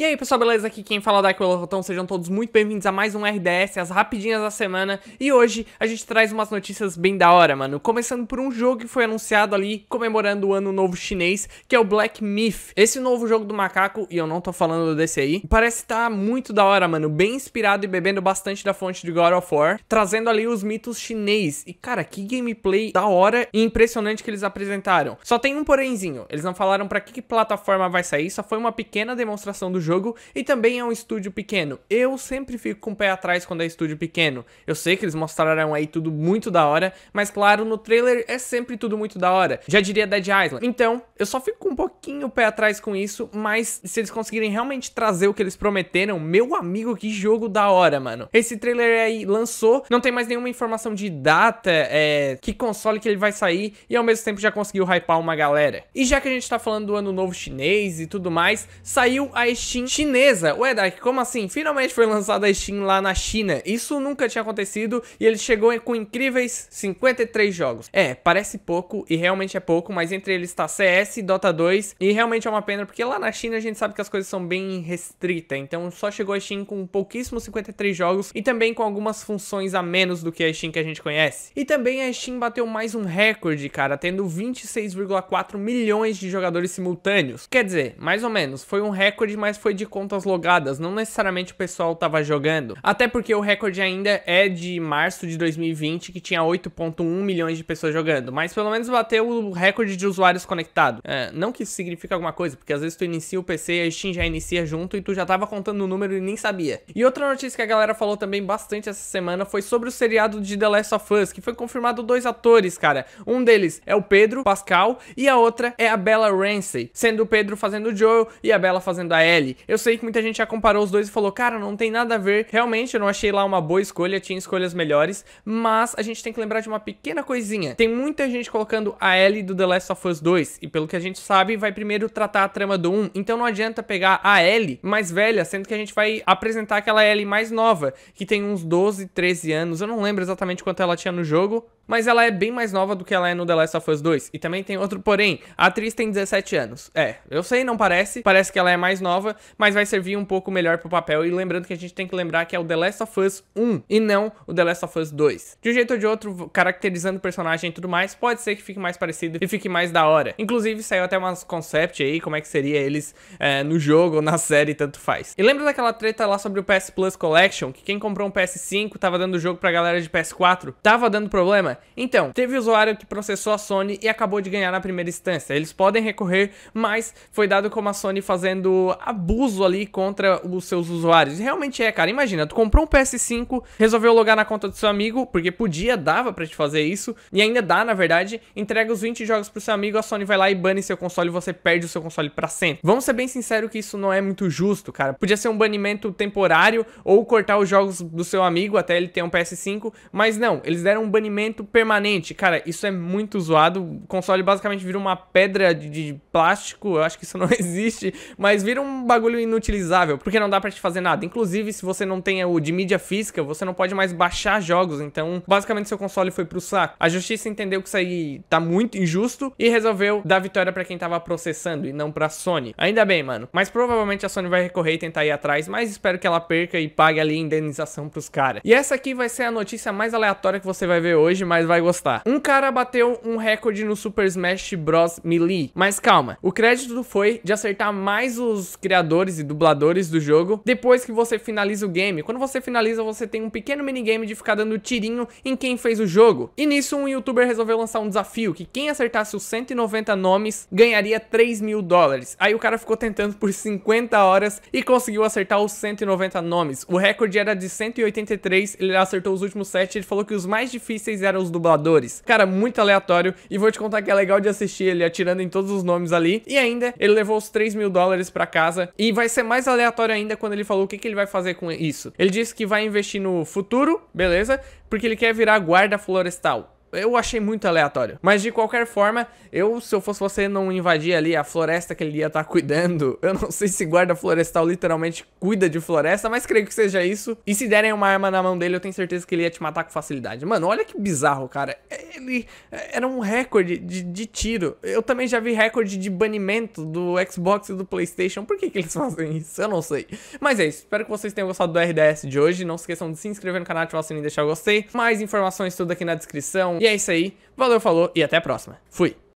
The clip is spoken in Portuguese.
E aí, pessoal, beleza? Aqui quem fala é o Daquila Rotão. Sejam todos muito bem-vindos a mais um RDS, as rapidinhas da semana. E hoje a gente traz umas notícias bem da hora, mano. Começando por um jogo que foi anunciado ali, comemorando o ano novo chinês, que é o Black Myth. Esse novo jogo do macaco, e eu não tô falando desse aí, parece estar tá muito da hora, mano. Bem inspirado e bebendo bastante da fonte de God of War, trazendo ali os mitos chinês. E, cara, que gameplay da hora e impressionante que eles apresentaram. Só tem um porémzinho. Eles não falaram para que, que plataforma vai sair, só foi uma pequena demonstração do jogo jogo e também é um estúdio pequeno. Eu sempre fico com o pé atrás quando é estúdio pequeno. Eu sei que eles mostraram aí tudo muito da hora, mas claro, no trailer é sempre tudo muito da hora. Já diria Dead Island. Então, eu só fico com um pouquinho o pé atrás com isso, mas se eles conseguirem realmente trazer o que eles prometeram, meu amigo, que jogo da hora, mano. Esse trailer aí lançou, não tem mais nenhuma informação de data, é, que console que ele vai sair, e ao mesmo tempo já conseguiu hypar uma galera. E já que a gente tá falando do ano novo chinês e tudo mais, saiu a Steam Steam chinesa. Ué, Dark, como assim? Finalmente foi lançada a Steam lá na China. Isso nunca tinha acontecido e ele chegou com incríveis 53 jogos. É, parece pouco e realmente é pouco, mas entre eles está CS, Dota 2 e realmente é uma pena porque lá na China a gente sabe que as coisas são bem restritas. Então só chegou a Steam com pouquíssimos 53 jogos e também com algumas funções a menos do que a Steam que a gente conhece. E também a Steam bateu mais um recorde, cara, tendo 26,4 milhões de jogadores simultâneos. Quer dizer, mais ou menos, foi um recorde, mas foi foi de contas logadas, não necessariamente o pessoal estava jogando. Até porque o recorde ainda é de março de 2020, que tinha 8.1 milhões de pessoas jogando, mas pelo menos bateu o recorde de usuários conectados. É, não que isso signifique alguma coisa, porque às vezes tu inicia o PC e a Steam já inicia junto e tu já tava contando o número e nem sabia. E outra notícia que a galera falou também bastante essa semana foi sobre o seriado de The Last of Us, que foi confirmado dois atores, cara. Um deles é o Pedro Pascal e a outra é a Bella Ramsey, sendo o Pedro fazendo o Joel e a Bella fazendo a Ellie eu sei que muita gente já comparou os dois e falou, cara, não tem nada a ver. Realmente, eu não achei lá uma boa escolha, tinha escolhas melhores, mas a gente tem que lembrar de uma pequena coisinha. Tem muita gente colocando a Ellie do The Last of Us 2, e pelo que a gente sabe, vai primeiro tratar a trama do 1, então não adianta pegar a Ellie mais velha, sendo que a gente vai apresentar aquela Ellie mais nova, que tem uns 12, 13 anos, eu não lembro exatamente quanto ela tinha no jogo, mas ela é bem mais nova do que ela é no The Last of Us 2. E também tem outro porém, a atriz tem 17 anos. É, eu sei, não parece, parece que ela é mais nova, mas vai servir um pouco melhor pro papel. E lembrando que a gente tem que lembrar que é o The Last of Us 1 e não o The Last of Us 2. De um jeito ou de outro, caracterizando o personagem e tudo mais, pode ser que fique mais parecido e fique mais da hora. Inclusive, saiu até umas concept aí, como é que seria eles é, no jogo ou na série, tanto faz. E lembra daquela treta lá sobre o PS Plus Collection, que quem comprou um PS5 tava dando jogo pra galera de PS4? Tava dando problema? Então, teve usuário que processou a Sony e acabou de ganhar na primeira instância. Eles podem recorrer, mas foi dado como a Sony fazendo abuso ali contra os seus usuários. realmente é, cara. Imagina, tu comprou um PS5, resolveu logar na conta do seu amigo, porque podia, dava para te fazer isso, e ainda dá, na verdade, entrega os 20 jogos pro seu amigo, a Sony vai lá e bane seu console e você perde o seu console para sempre. Vamos ser bem sinceros que isso não é muito justo, cara. Podia ser um banimento temporário ou cortar os jogos do seu amigo até ele ter um PS5, mas não, eles deram um banimento permanente. Cara, isso é muito zoado. O console basicamente vira uma pedra de, de, plástico. Eu acho que isso não existe. Mas vira um bagulho inutilizável. Porque não dá pra te fazer nada. Inclusive, se você não tem o de mídia física, você não pode mais baixar jogos. Então, basicamente, seu console foi pro saco. A justiça entendeu que isso aí tá muito injusto e resolveu dar vitória para quem tava processando e não pra Sony. Ainda bem, mano. Mas provavelmente a Sony vai recorrer e tentar ir atrás. Mas espero que ela perca e pague ali indenização pros caras. E essa aqui vai ser a notícia mais aleatória que você vai ver hoje. Mas mais vai gostar. Um cara bateu um recorde no Super Smash Bros. Melee. Mas calma, o crédito foi de acertar mais os criadores e dubladores do jogo depois que você finaliza o game. Quando você finaliza, você tem um pequeno minigame de ficar dando tirinho em quem fez o jogo. E nisso, um youtuber resolveu lançar um desafio que quem acertasse os 190 nomes ganharia 3 mil dólares. Aí o cara ficou tentando por 50 horas e conseguiu acertar os 190 nomes. O recorde era de 183, ele acertou os últimos 7, ele falou que os mais difíceis eram eram os dubladores. Cara, muito aleatório. E vou te contar que é legal de assistir ele atirando em todos os nomes ali. E ainda, ele levou os 3 mil dólares pra casa. E vai ser mais aleatório ainda quando ele falou o que, que ele vai fazer com isso. Ele disse que vai investir no futuro, beleza? Porque ele quer virar guarda florestal eu achei muito aleatório. Mas de qualquer forma, eu, se eu fosse você, não invadir ali a floresta que ele ia estar tá cuidando. Eu não sei se guarda florestal literalmente cuida de floresta, mas creio que seja isso. E se derem uma arma na mão dele, eu tenho certeza que ele ia te matar com facilidade. Mano, olha que bizarro, cara. É, ele eh, era um recorde de, de tiro. Eu também já vi recorde de banimento do Xbox e do PlayStation. Por que, que eles fazem isso? Eu não sei. Mas é isso. Espero que vocês tenham gostado do RDS de hoje. Não se esqueçam de se inscrever no canal, ativar o sininho e deixar o gostei. Mais informações tudo aqui na descrição. E é isso aí. Valeu, falou e até a próxima. Fui.